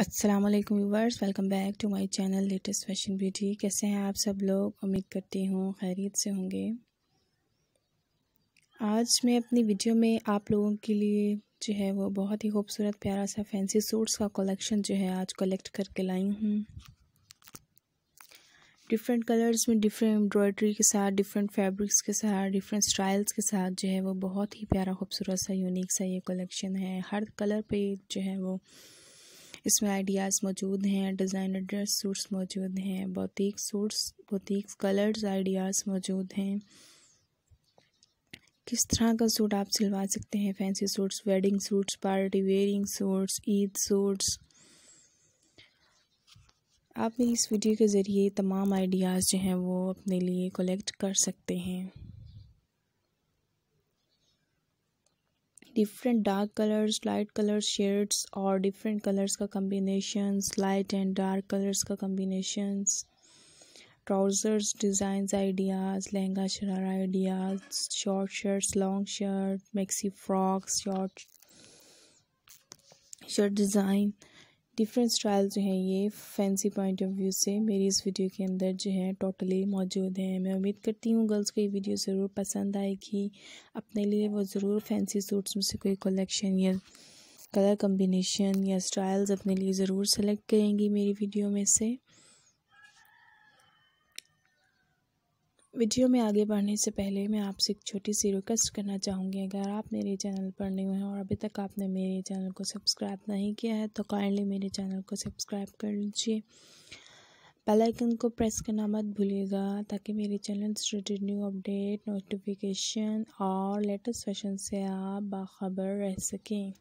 अस्सलाम वालेकुम viewers welcome back to my channel latest fashion beauty कैसे हैं आप सब लोग उम्मीद करती हूँ खैरियत से होंगे आज मैं अपनी वीडियो में आप लोगों के लिए जो है वो बहुत ही खूबसूरत प्यारा सा फैंसी सूट्स का कलेक्शन जो है आज कलेक्ट करके लाई हूँ डिफरेंट कलर्स में डिफरेंट एम्ब्रॉयडरी के साथ डिफरेंट फैब्रिक्स के साथ डिफरेंट स्टाइल्स के साथ जो है वो बहुत ही प्यारा खूबसूरत सा यूनिक सा ये कलेक्शन है हर कलर पे जो है वो इसमें आइडियाज़ मौजूद हैं डिज़ाइनर ड्रेस सूट्स मौजूद हैं boutique suits boutique colours ideas मौजूद हैं किस तरह का सूट आप सिलवा सकते हैं fancy suits wedding suits party wearing suits Eid suits आप मेरी इस वीडियो के ज़रिए तमाम आइडियाज़ जो हैं वो अपने लिए कलेक्ट कर सकते हैं different dark colors light color shades और different colors का combinations light and dark colors का combinations trousers designs ideas lehenga sharara ideas short shirts long shirt maxi frocks short shirt design different style जो हैं ये फैंसी पॉइंट ऑफ व्यू से मेरी इस video के अंदर जो है टोटली मौजूद हैं मैं उम्मीद करती हूँ गर्ल्स को ये वीडियो ज़रूर पसंद आएगी अपने लिए वो ज़रूर फैंसी सूट्स में से कोई कलेक्शन या कलर कम्बिनेशन या स्टाइल्स अपने लिए ज़रूर सेलेक्ट करेंगी मेरी वीडियो में से वीडियो में आगे बढ़ने से पहले मैं आपसे एक छोटी सी रिक्वेस्ट करना चाहूँगी अगर आप मेरे चैनल पर नए हैं और अभी तक आपने मेरे चैनल को सब्सक्राइब नहीं किया है तो काइंडली मेरे चैनल को सब्सक्राइब कर लीजिए बेल आइकन को प्रेस करना मत भूलिएगा ताकि मेरे चैनल से रिलेटेड न्यू अपडेट नोटिफिकेशन और लेटेस्ट फैशन से आप बाखबर रह सकें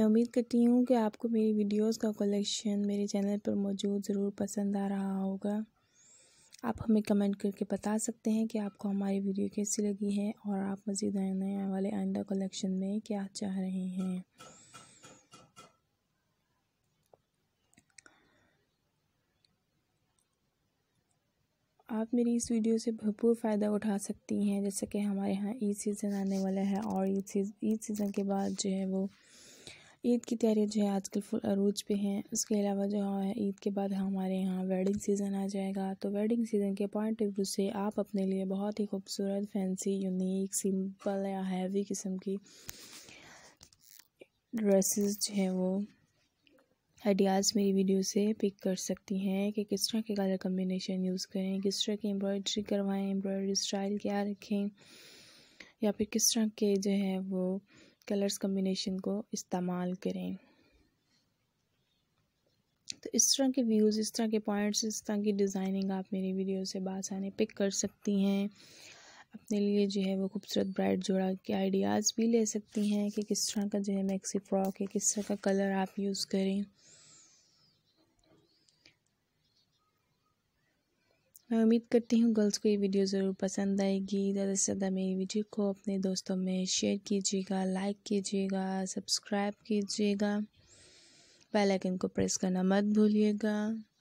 मैं उम्मीद करती हूँ कि आपको मेरी वीडियोस का कलेक्शन मेरे चैनल पर मौजूद ज़रूर पसंद आ रहा होगा आप हमें कमेंट करके बता सकते हैं कि आपको हमारी वीडियो कैसी लगी है और आप मज़ीद नए नए वाले आइंदा कलेक्शन में क्या चाह रहे हैं आप मेरी इस वीडियो से भरपूर फ़ायदा उठा सकती हैं जैसे कि हमारे यहाँ ईद सीज़न आने वाला है और ईद सीज़ ईद सीज़न के बाद जो है वो ईद की तैयारी जो है आजकल फुल अरूज पे हैं उसके अलावा जो हाँ है ईद के बाद हमारे यहाँ वेडिंग सीज़न आ जाएगा तो वेडिंग सीज़न के पॉइंट ऑफ व्यू से आप अपने लिए बहुत ही खूबसूरत फैंसी यूनिक सिंपल या हैवी किस्म की ड्रेसेस जो हैं वो आइडियाज़ मेरी वीडियो से पिक कर सकती हैं कि किस तरह के कलर कम्बिनेशन यूज़ करें किस तरह की एम्ब्रॉयड्री करवाएं एम्ब्रॉयड्री स्टाइल क्या रखें या फिर किस तरह के जो है वो कलर्स कम्बिनेशन को इस्तेमाल करें तो इस तरह के व्यूज़ इस तरह के पॉइंट्स इस तरह की डिज़ाइनिंग आप मेरी वीडियो से बासानी पिक कर सकती हैं अपने लिए जो है वो खूबसूरत ब्राइट जोड़ा के आइडियाज़ भी ले सकती हैं कि किस तरह का जो है मैक्सी फ्रॉक है किस तरह का कलर आप यूज़ करें मैं उम्मीद करती हूँ गर्ल्स को ये वीडियो ज़रूर पसंद आएगी ज़्यादा से ज़्यादा मेरी वीडियो को अपने दोस्तों में शेयर कीजिएगा लाइक कीजिएगा सब्सक्राइब कीजिएगा बेल आइकन को प्रेस करना मत भूलिएगा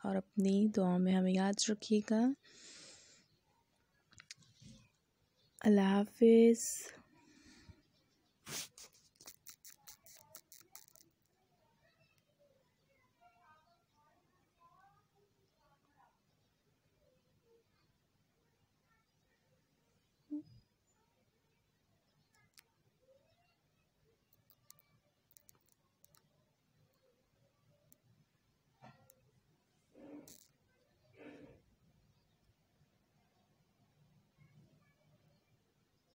और अपनी दुआओं में हमें याद रखिएगा अल्लाह हाफिज़